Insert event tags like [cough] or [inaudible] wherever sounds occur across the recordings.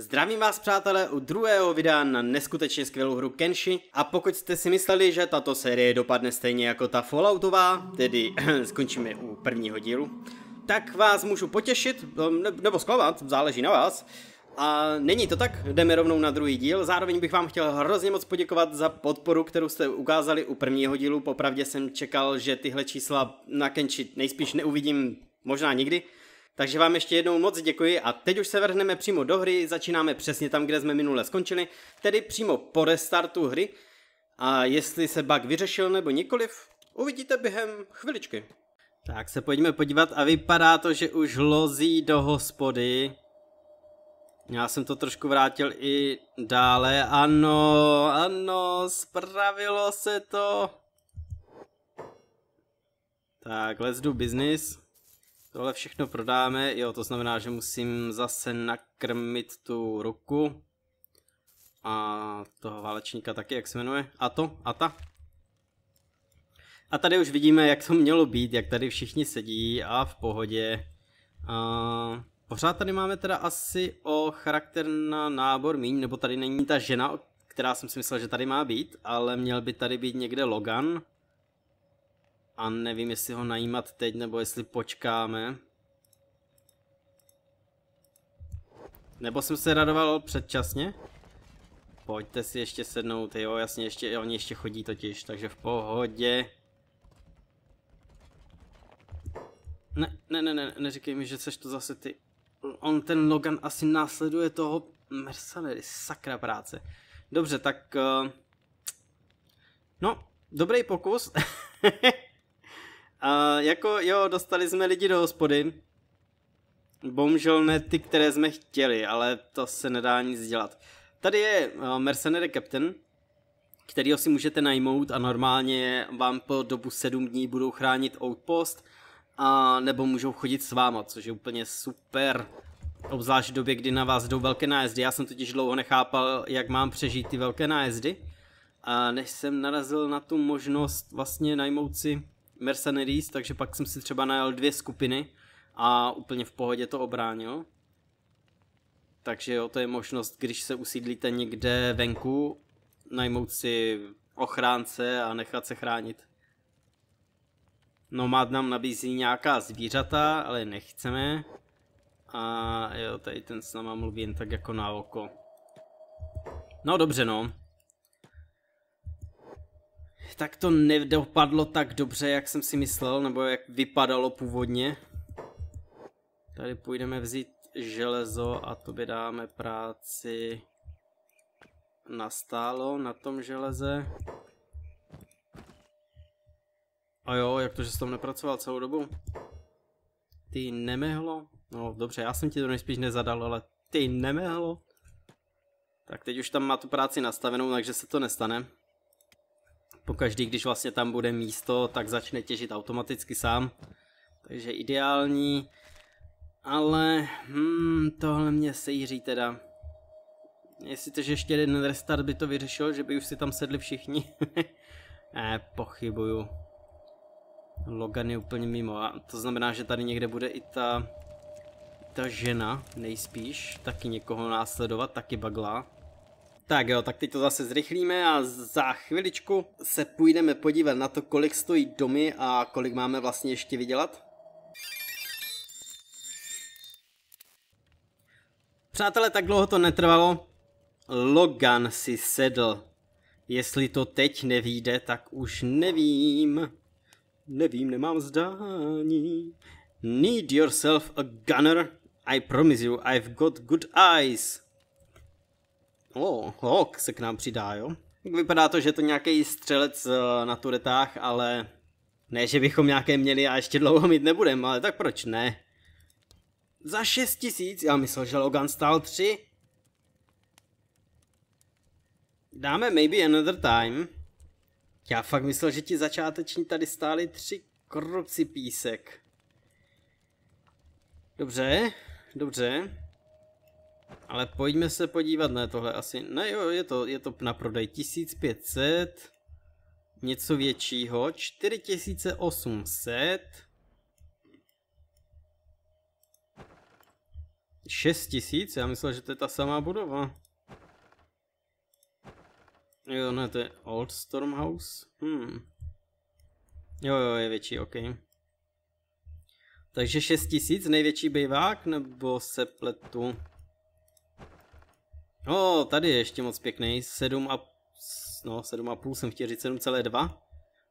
Zdravím vás přátelé u druhého videa na neskutečně skvělou hru Kenshi a pokud jste si mysleli, že tato série dopadne stejně jako ta Falloutová, tedy [clears throat] skončíme u prvního dílu, tak vás můžu potěšit, no, nebo zklamat, záleží na vás. A není to tak, jdeme rovnou na druhý díl. Zároveň bych vám chtěl hrozně moc poděkovat za podporu, kterou jste ukázali u prvního dílu. Popravdě jsem čekal, že tyhle čísla na Kenshi nejspíš neuvidím možná nikdy, takže vám ještě jednou moc děkuji a teď už se vrhneme přímo do hry, začínáme přesně tam, kde jsme minule skončili, tedy přímo po restartu hry. A jestli se bug vyřešil nebo nikoliv, uvidíte během chviličky. Tak se pojďme podívat a vypadá to, že už lozí do hospody. Já jsem to trošku vrátil i dále. Ano, ano, spravilo se to. Tak, let's do business. Tohle všechno prodáme, jo, to znamená, že musím zase nakrmit tu ruku. A toho válečníka taky, jak se jmenuje? A to? A ta? A tady už vidíme, jak to mělo být, jak tady všichni sedí a v pohodě. A pořád tady máme teda asi o charakter na nábor míň, nebo tady není ta žena, která jsem si myslel, že tady má být, ale měl by tady být někde Logan a nevím, jestli ho najímat teď, nebo jestli počkáme. Nebo jsem se radoval předčasně? Pojďte si ještě sednout, jo, jasně, ještě, oni ještě chodí totiž, takže v pohodě. Ne, ne, ne, ne, neříkej mi, že seš to zase ty. On, ten Logan, asi následuje toho Mercedes, sakra práce. Dobře, tak... Uh... No, dobrý pokus. [laughs] A jako jo, dostali jsme lidi do hospody. Bohužel ne ty, které jsme chtěli, ale to se nedá nic dělat. Tady je uh, Mercenary Captain, kterýho si můžete najmout a normálně vám po dobu 7 dní budou chránit outpost a nebo můžou chodit s váma, což je úplně super. Obzvlášť v době, kdy na vás jdou velké nájezdy. Já jsem totiž dlouho nechápal, jak mám přežít ty velké nájezdy. A než jsem narazil na tu možnost vlastně najmout si Mercenaries, takže pak jsem si třeba najel dvě skupiny a úplně v pohodě to obránil. Takže jo, to je možnost, když se usídlíte někde venku, najmout si ochránce a nechat se chránit. Nomad nám nabízí nějaká zvířata, ale nechceme. A jo, tady ten s náma mluví jen tak jako na oko. No dobře no, tak to nedopadlo tak dobře, jak jsem si myslel, nebo jak vypadalo původně. Tady půjdeme vzít železo a to by dáme práci nastálo na tom železe. A jo, jak to, že jsem tam nepracoval celou dobu? Ty nemehlo? No dobře, já jsem ti to nejspíš nezadal, ale ty nemehlo? Tak teď už tam má tu práci nastavenou, takže se to nestane pokaždý, když vlastně tam bude místo, tak začne těžit automaticky sám. Takže ideální, ale hmm, tohle mě sejří teda. Jestli to, že ještě jeden restart by to vyřešil, že by už si tam sedli všichni. [laughs] ne, pochybuju. Logan je úplně mimo a to znamená, že tady někde bude i ta, ta žena nejspíš taky někoho následovat, taky bagla. Tak jo, tak teď to zase zrychlíme a za chviličku se půjdeme podívat na to, kolik stojí domy a kolik máme vlastně ještě vydělat. Přátelé, tak dlouho to netrvalo. Logan si sedl. Jestli to teď nevíde, tak už nevím. Nevím, nemám zdání. Need yourself a gunner. I promise you, I've got good eyes. O, no, Hawk se k nám přidá, jo? Vypadá to, že to nějaký střelec eh, na turetách, ale ne, že bychom nějaké měli a ještě dlouho mít nebudeme, ale tak proč ne? Za šest tisíc? Já myslel, že Logan stál tři. Dáme maybe another time. Já fakt myslel, že ti začáteční tady stáli tři kroci písek. Dobře, dobře. Ale pojďme se podívat, ne tohle asi, ne jo, je to, je to na prodej 1500, něco většího, 4800, 6000, já myslel, že to je ta samá budova. Jo, ne, to je Old Stormhouse, hmm. Jo, jo, je větší, OK. Takže 6000, největší bejvák, nebo se pletu? No, tady je ještě moc pěkný, 7 a, no, 7,5 jsem chtěl říct, 7,2.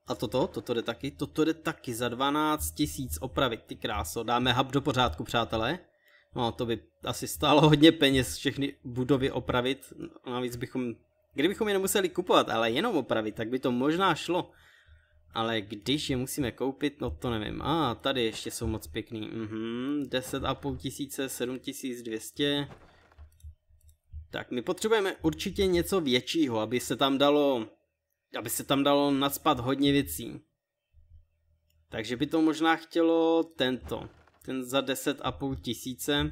A toto, toto jde taky, toto jde taky za 12 tisíc opravit, ty kráso, dáme hub do pořádku, přátelé. No, to by asi stálo hodně peněz všechny budovy opravit, navíc bychom, kdybychom je nemuseli kupovat, ale jenom opravit, tak by to možná šlo. Ale když je musíme koupit, no to nevím. A ah, tady ještě jsou moc pěkný. Mhm, 10,5 tisíce, 7200. Tak my potřebujeme určitě něco většího, aby se tam dalo, aby se tam dalo nadspat hodně věcí. Takže by to možná chtělo tento, ten za 10,5 tisíce.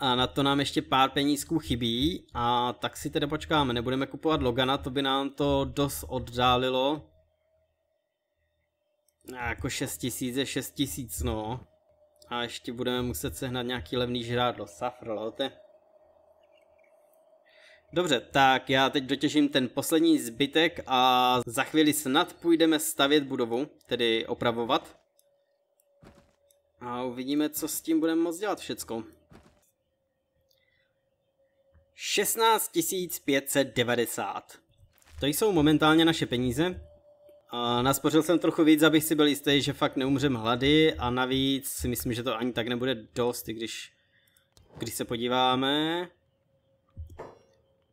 A na to nám ještě pár penízků chybí a tak si tedy počkáme, nebudeme kupovat Logana, to by nám to dost oddálilo. A jako 6 tisíc je 6 tisíc, no. A ještě budeme muset sehnat nějaký levný žrádlo, safr, lote. Dobře, tak já teď dotěžím ten poslední zbytek a za chvíli snad půjdeme stavět budovu, tedy opravovat. A uvidíme, co s tím budeme moct dělat všecko. 16 590. To jsou momentálně naše peníze. A naspořil jsem trochu víc, abych si byl jistý, že fakt neumřem hlady a navíc si myslím, že to ani tak nebude dost, i když, když se podíváme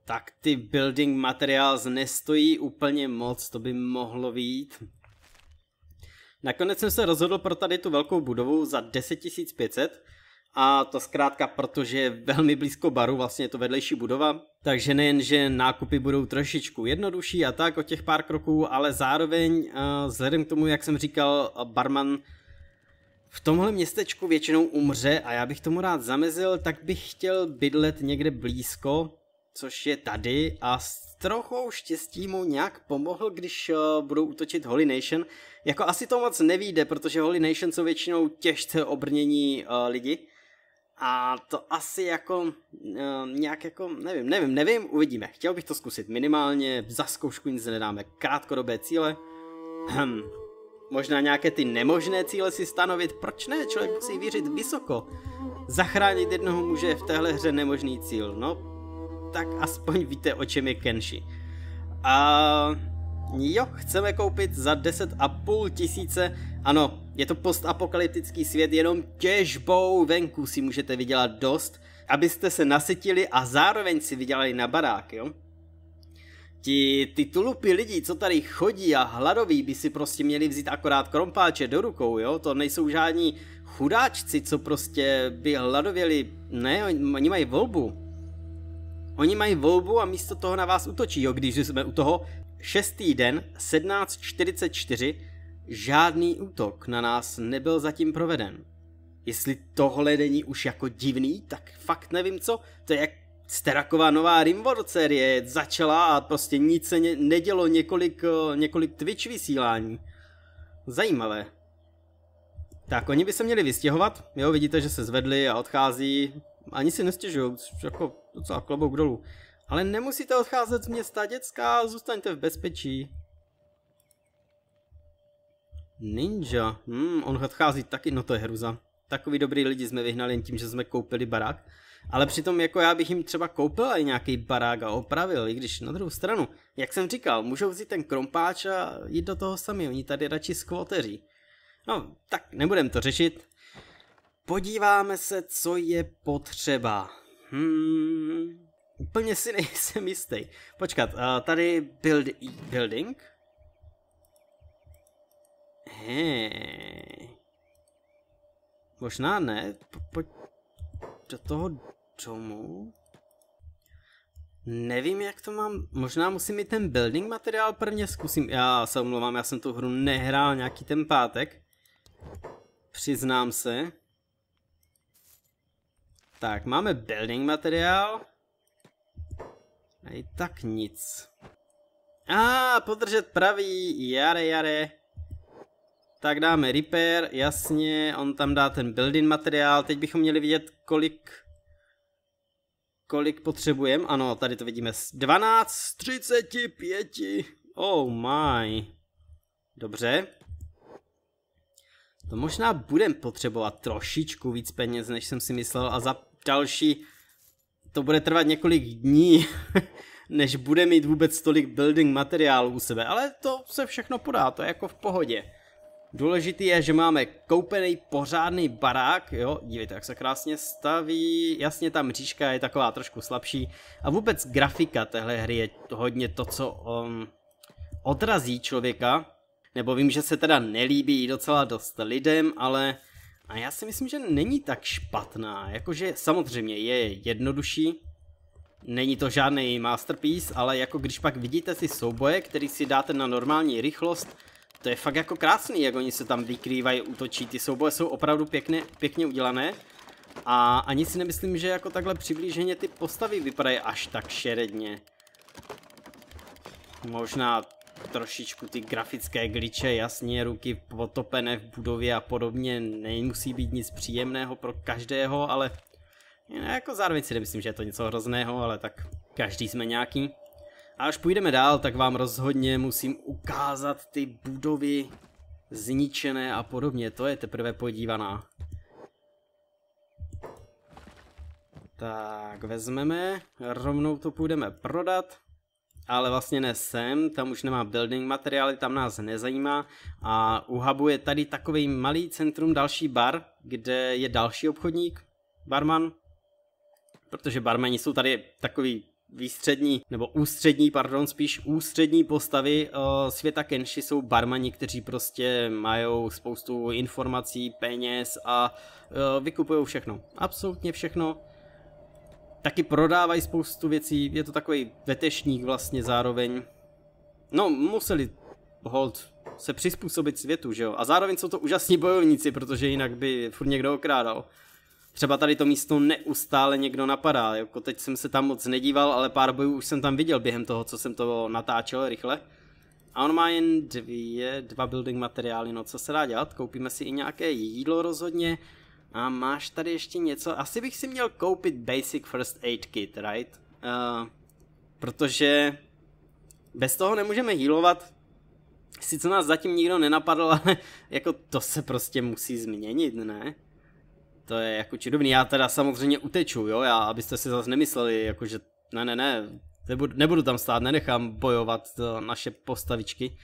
tak ty building materials nestojí úplně moc, to by mohlo být. Nakonec jsem se rozhodl pro tady tu velkou budovu za 500 a to zkrátka protože je velmi blízko baru, vlastně je to vedlejší budova, takže nejen, že nákupy budou trošičku jednodušší a tak o těch pár kroků, ale zároveň eh, vzhledem k tomu, jak jsem říkal, barman v tomhle městečku většinou umře a já bych tomu rád zamezil, tak bych chtěl bydlet někde blízko, což je tady a s trochou štěstí mu nějak pomohl, když eh, budou útočit Holy Nation. Jako asi to moc nevíde, protože Holy Nation jsou většinou těžce obrnění eh, lidi. A to asi jako eh, nějak jako, nevím, nevím, nevím, uvidíme. Chtěl bych to zkusit minimálně, za zkoušku nic nedáme, krátkodobé cíle. Hm. Možná nějaké ty nemožné cíle si stanovit, proč ne, člověk musí věřit vysoko. Zachránit jednoho muže je v téhle hře nemožný cíl, no tak aspoň víte, o čem je Kenshi. A jo, chceme koupit za 10,5 tisíce, ano, je to postapokalyptický svět, jenom těžbou venku si můžete vydělat dost, abyste se nasytili a zároveň si vydělali na barák, jo? Ti, ty tulupy lidi, co tady chodí a hladoví, by si prostě měli vzít akorát krompáče do rukou, jo? To nejsou žádní chudáčci, co prostě by hladověli, ne, oni mají volbu. Oni mají volbu a místo toho na vás útočí, jo, když jsme u toho. Šestý den, 17.44, žádný útok na nás nebyl zatím proveden. Jestli tohle není už jako divný, tak fakt nevím co. To je jak Steraková nová Rimworld série začala a prostě nic se nedělo několik, eh, několik Twitch vysílání. Zajímavé. Tak, oni by se měli vystěhovat, jo, vidíte, že se zvedli a odchází, ani si nestěžují, jako docela klobouk dolů. Ale nemusíte odcházet z města dětská, zůstaňte v bezpečí. Ninja, hmm, on odchází taky, no to je hruza. Takový dobrý lidi jsme vyhnali jen tím, že jsme koupili barák. Ale přitom jako já bych jim třeba koupil i nějaký barák a opravil, i když na druhou stranu, jak jsem říkal, můžou vzít ten krompáč a jít do toho sami, oni tady radši skvoteří. No, tak nebudem to řešit, Podíváme se, co je potřeba. Hmm, úplně si [laughs] nejsem jistý. Počkat, eh, tady build, building. Hej. Možná ne. Po, pojď do toho domu. Nevím, jak to mám. Možná musím mít ten building materiál prvně zkusím. Já se omlouvám, já jsem tu hru nehrál nějaký ten pátek. Přiznám se. Tak, máme building materiál. A i tak nic. A ah, podržet pravý, jare, jare. Tak dáme repair, jasně, on tam dá ten building materiál, teď bychom měli vidět kolik, kolik potřebujeme, ano, tady to vidíme, 12 z 35, oh my, dobře. To možná budem potřebovat trošičku víc peněz, než jsem si myslel a za další. To bude trvat několik dní, [laughs] než bude mít vůbec tolik building materiálu u sebe, ale to se všechno podá, to je jako v pohodě. Důležitý je, že máme koupený pořádný barák, jo, dívejte, jak se krásně staví, jasně ta mřížka je taková trošku slabší a vůbec grafika téhle hry je hodně to, co um, odrazí člověka, nebo vím, že se teda nelíbí docela dost lidem, ale a já si myslím, že není tak špatná, jakože samozřejmě je jednodušší, není to žádný masterpiece, ale jako když pak vidíte si souboje, který si dáte na normální rychlost, to je fakt jako krásný, jak oni se tam vykrývají, útočí, ty souboje jsou opravdu pěkně, pěkně udělané. A ani si nemyslím, že jako takhle přiblíženě ty postavy vypadají až tak šeredně. Možná trošičku ty grafické gliče, jasně ruky potopené v budově a podobně, nemusí být nic příjemného pro každého, ale jako zároveň si nemyslím, že je to něco hrozného, ale tak každý jsme nějaký. A až půjdeme dál, tak vám rozhodně musím ukázat ty budovy zničené a podobně, to je teprve podívaná. Tak, vezmeme, rovnou to půjdeme prodat ale vlastně ne sem, tam už nemá building materiály, tam nás nezajímá a u Hubu je tady takový malý centrum, další bar, kde je další obchodník, barman, protože barmeni jsou tady takový výstřední, nebo ústřední, pardon, spíš ústřední postavy eh, světa Kenshi jsou barmani, kteří prostě mají spoustu informací, peněz a eh, vykupují všechno. Absolutně všechno taky prodávají spoustu věcí, je to takový vetešník vlastně zároveň. No, museli hold se přizpůsobit světu, že jo? A zároveň jsou to úžasní bojovníci, protože jinak by furt někdo okrádal. Třeba tady to místo neustále někdo napadá, jako teď jsem se tam moc nedíval, ale pár bojů už jsem tam viděl během toho, co jsem to natáčel rychle. A on má jen dvě, dva building materiály, no co se dá dělat, koupíme si i nějaké jídlo rozhodně. A máš tady ještě něco? Asi bych si měl koupit Basic First Aid Kit, right? Uh, protože bez toho nemůžeme healovat. Sice nás zatím nikdo nenapadl, [laughs] ale jako to se prostě musí změnit, ne? To je jako čudovný. Já teda samozřejmě uteču, jo, já, abyste si zase nemysleli, jako že ne, ne, ne, nebudu, nebudu tam stát, nenechám bojovat to eh, naše postavičky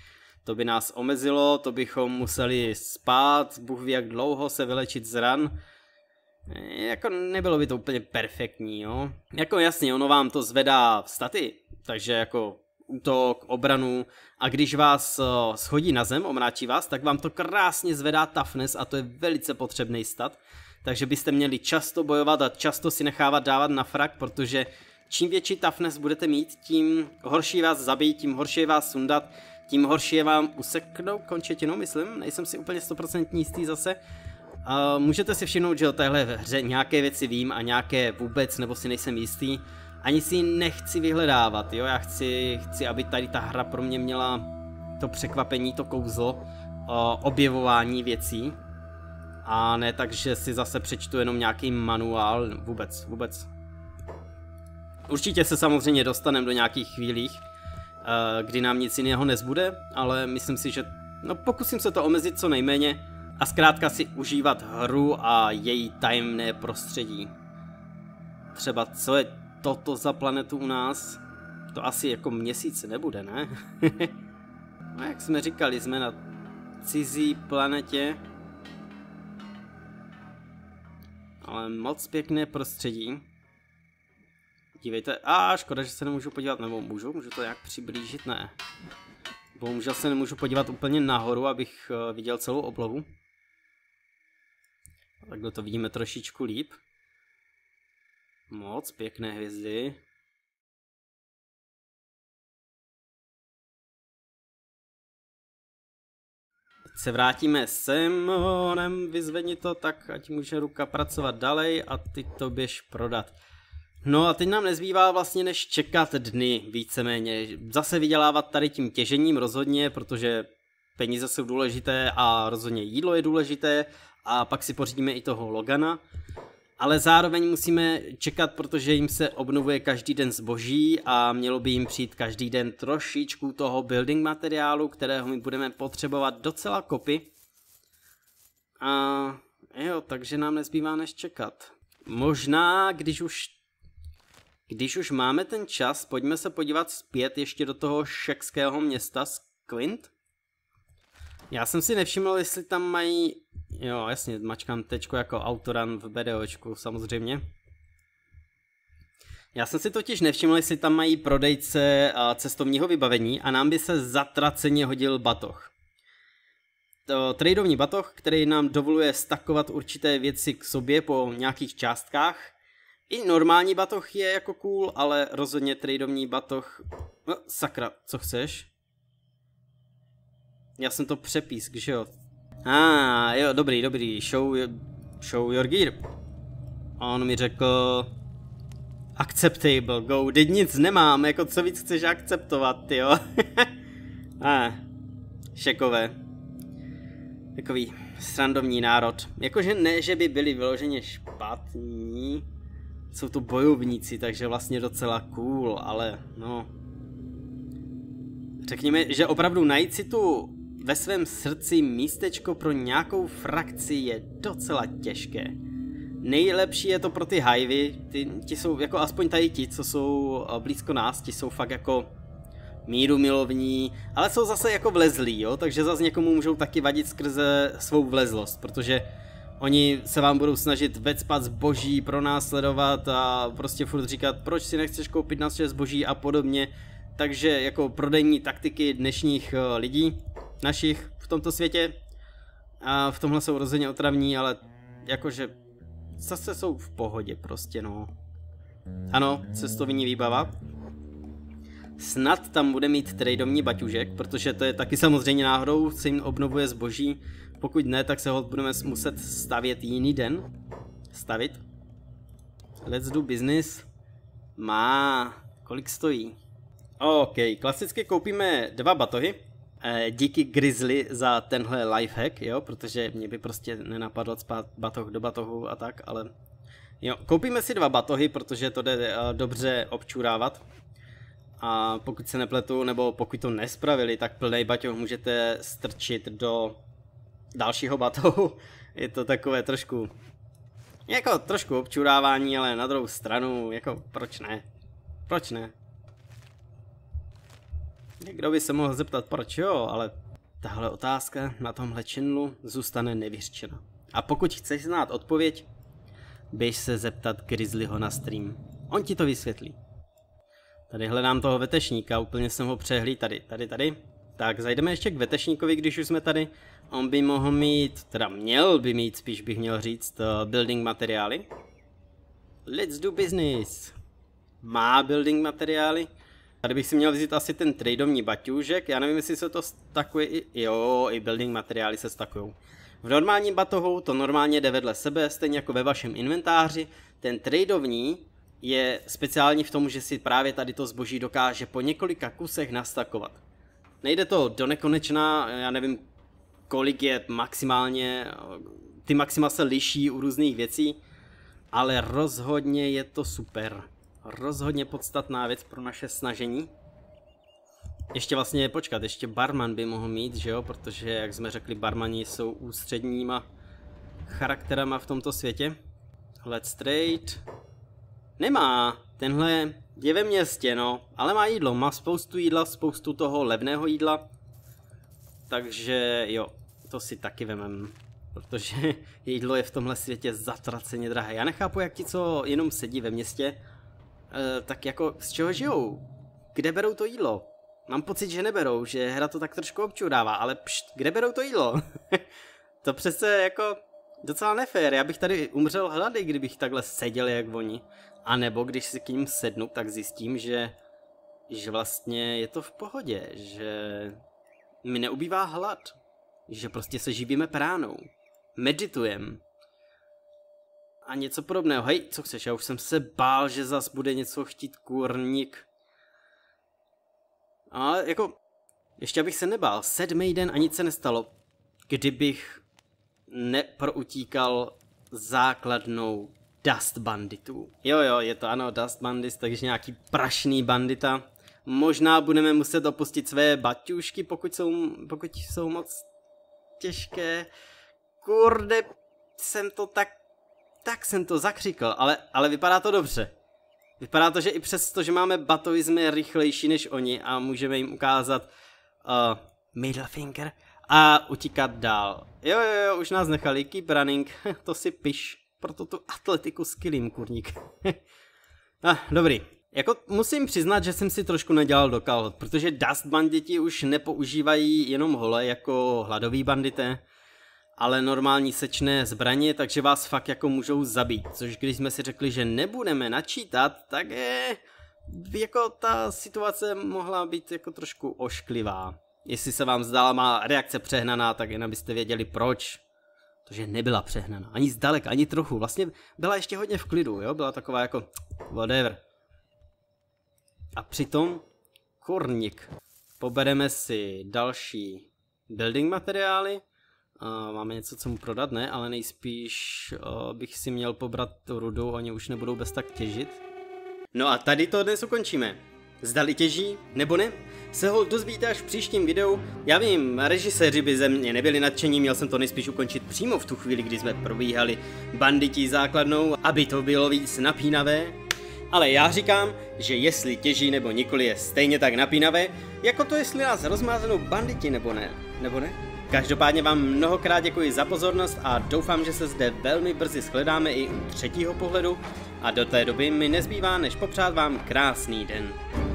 to by nás omezilo, to bychom museli spát, Bůh ví jak dlouho se vylečit z ran. Eh, jako nebylo by to úplně perfektní, jo. Jako jasně, ono vám to zvedá staty, takže jako útok, obranu a když vás eh, schodí na zem, omráčí vás, tak vám to krásně zvedá toughness a to je velice potřebný stat. Takže byste měli často bojovat a často si nechávat dávat na frak, protože čím větší toughness budete mít, tím horší vás zabijí, tím horší vás sundat, tím horší je vám useknou končetinu, myslím, nejsem si úplně stoprocentní jistý zase. Uh, můžete si všimnout, že o téhle hře nějaké věci vím a nějaké vůbec, nebo si nejsem jistý. Ani si nechci vyhledávat, jo, já chci, chci, aby tady ta hra pro mě měla to překvapení, to kouzlo, uh, objevování věcí. A ne tak, že si zase přečtu jenom nějaký manuál, vůbec, vůbec. Určitě se samozřejmě dostaneme do nějakých chvílích, kdy nám nic jiného nezbude, ale myslím si, že no, pokusím se to omezit co nejméně a zkrátka si užívat hru a její tajemné prostředí. Třeba co je toto za planetu u nás? To asi jako měsíc nebude, ne? [laughs] no jak jsme říkali, jsme na cizí planetě. Ale moc pěkné prostředí. Dívejte, a škoda, že se nemůžu podívat, nebo můžu, můžu to nějak přiblížit, ne. Bohužel se nemůžu podívat úplně nahoru, abych eh, viděl celou oblohu. Takhle to vidíme trošičku líp. Moc pěkné hvězdy. Teď se vrátíme sem, onem vyzvedni to tak, ať může ruka pracovat dalej a ty to běž prodat. No a teď nám nezbývá vlastně než čekat dny víceméně. Zase vydělávat tady tím těžením rozhodně, protože peníze jsou důležité a rozhodně jídlo je důležité a pak si pořídíme i toho Logana. Ale zároveň musíme čekat, protože jim se obnovuje každý den zboží a mělo by jim přijít každý den trošičku toho building materiálu, kterého my budeme potřebovat docela kopy. A jo, takže nám nezbývá než čekat. Možná, když už když už máme ten čas, pojďme se podívat zpět ještě do toho šekského města z Quint. Já jsem si nevšiml, jestli tam mají... Jo, jasně, mačkám tečko jako autoran v BDOčku, samozřejmě. Já jsem si totiž nevšiml, jestli tam mají prodejce cestovního vybavení a nám by se zatraceně hodil batoh. To tradeovní batoh, který nám dovoluje stakovat určité věci k sobě po nějakých částkách – i normální batoh je jako cool, ale rozhodně tradomní batoh, no, sakra, co chceš? Já jsem to přepísk, že jo? A ah, jo, dobrý, dobrý, show, show your gear. A on mi řekl, acceptable, go, teď nic nemám, jako co víc chceš akceptovat, jo? a, [laughs] ah, šekové. Takový srandovní národ. Jakože ne, že by byli vyloženě špatní, jsou to bojovníci, takže vlastně docela cool, ale no... Řekněme, že opravdu najít si tu ve svém srdci místečko pro nějakou frakci je docela těžké. Nejlepší je to pro ty hajvy, ty, ti jsou jako aspoň tady ti, co jsou eh, blízko nás, ti jsou fakt jako míru milovní, ale jsou zase jako vlezlí, jo, takže zase někomu můžou taky vadit skrze svou vlezlost, protože Oni se vám budou snažit vecpat zboží, pronásledovat a prostě furt říkat, proč si nechceš koupit naše zboží a podobně. Takže jako prodejní taktiky dnešních eh, lidí, našich v tomto světě, a v tomhle jsou rozhodně otravní, ale jakože zase jsou v pohodě prostě, no. Ano, cestovní výbava. Snad tam bude mít tradomní baťužek, protože to je taky samozřejmě náhodou, se jim obnovuje zboží, pokud ne, tak se ho budeme muset stavět jiný den. Stavit. Let's do business. Má. Kolik stojí? OK, klasicky koupíme dva batohy. Eh, díky Grizzly za tenhle lifehack, jo, protože mě by prostě nenapadlo spát batoh do batohu a tak, ale jo, koupíme si dva batohy, protože to jde eh, dobře občurávat. A pokud se nepletu, nebo pokud to nespravili, tak plný batoh můžete strčit do dalšího batohu. [laughs] Je to takové trošku, jako trošku občurávání, ale na druhou stranu, jako proč ne? Proč ne? Někdo by se mohl zeptat, proč jo, ale tahle otázka na tomhle činlu zůstane nevyřčena. A pokud chceš znát odpověď, běž se zeptat Grizzlyho na stream. On ti to vysvětlí. Tady hledám toho vetešníka, úplně jsem ho přehlí tady, tady, tady. Tak zajdeme ještě k vetešníkovi, když už jsme tady. On by mohl mít, teda měl by mít, spíš bych měl říct, uh, building materiály. Let's do business. Má building materiály. Tady bych si měl vzít asi ten tradeovní baťůžek. Já nevím, jestli se to stakuje i... Jo, i building materiály se stakují. V normálním batohu to normálně jde vedle sebe, stejně jako ve vašem inventáři. Ten tradeovní je speciální v tom, že si právě tady to zboží dokáže po několika kusech nastakovat nejde to do nekonečna, já nevím, kolik je maximálně, ty maxima se liší u různých věcí, ale rozhodně je to super. Rozhodně podstatná věc pro naše snažení. Ještě vlastně počkat, ještě barman by mohl mít, že jo, protože jak jsme řekli, barmani jsou ústředníma charakterama v tomto světě. Let's trade. Nemá, tenhle je ve městě, no, ale má jídlo, má spoustu jídla, spoustu toho levného jídla. Takže jo, to si taky vemem, protože [laughs] jídlo je v tomhle světě zatraceně drahé. Já nechápu, jak ti, co jenom sedí ve městě, eh, tak jako z čeho žijou? Kde berou to jídlo? Mám pocit, že neberou, že hra to tak trošku občudává, ale pšt, kde berou to jídlo? [laughs] to přece jako docela nefér, já bych tady umřel hlady, kdybych takhle seděl jak oni. A nebo když si k ním sednu, tak zjistím, že, že vlastně je to v pohodě, že mi neubývá hlad, že prostě se živíme pránou, meditujem. a něco podobného. Hej, co chceš, já už jsem se bál, že zas bude něco chtít kurník. Ale jako, ještě abych se nebál, sedmý den a nic se nestalo, kdybych neproutíkal základnou Dust banditů. Jo, jo, je to ano, Dust bandits, takže nějaký prašný bandita. Možná budeme muset opustit své baťušky, pokud jsou, pokud jsou moc těžké. Kurde, jsem to tak, tak jsem to zakřikl, ale, ale vypadá to dobře. Vypadá to, že i přes to, že máme batovi, jsme rychlejší než oni a můžeme jim ukázat uh, middle finger a utíkat dál. Jo, jo, jo, už nás nechali, keep running, [laughs] to si piš proto tu atletiku skilím, kurník. [laughs] ah, dobrý. Jako musím přiznat, že jsem si trošku nedělal dokal, protože Dust banditi už nepoužívají jenom hole jako hladoví bandité, ale normální sečné zbraně, takže vás fakt jako můžou zabít. Což když jsme si řekli, že nebudeme načítat, tak je... Jako ta situace mohla být jako trošku ošklivá. Jestli se vám zdála má reakce přehnaná, tak jen abyste věděli proč protože nebyla přehnaná, ani zdaleka, ani trochu, vlastně byla ještě hodně v klidu, jo, byla taková jako whatever. A přitom kurník. Pobereme si další building materiály, Uh, máme něco, co mu prodat, ne, ale nejspíš uh, bych si měl pobrat tu rudu, oni už nebudou bez tak těžit. No a tady to dnes ukončíme. Zdali těží, nebo ne? se ho dozvíte až v příštím videu. Já vím, režiséři by ze mě nebyli nadšení, měl jsem to nejspíš ukončit přímo v tu chvíli, kdy jsme probíhali banditi základnou, aby to bylo víc napínavé. Ale já říkám, že jestli těží nebo nikoli je stejně tak napínavé, jako to jestli nás rozmázenou banditi nebo ne, nebo ne? Každopádně vám mnohokrát děkuji za pozornost a doufám, že se zde velmi brzy shledáme i u třetího pohledu a do té doby mi nezbývá, než popřát vám krásný den.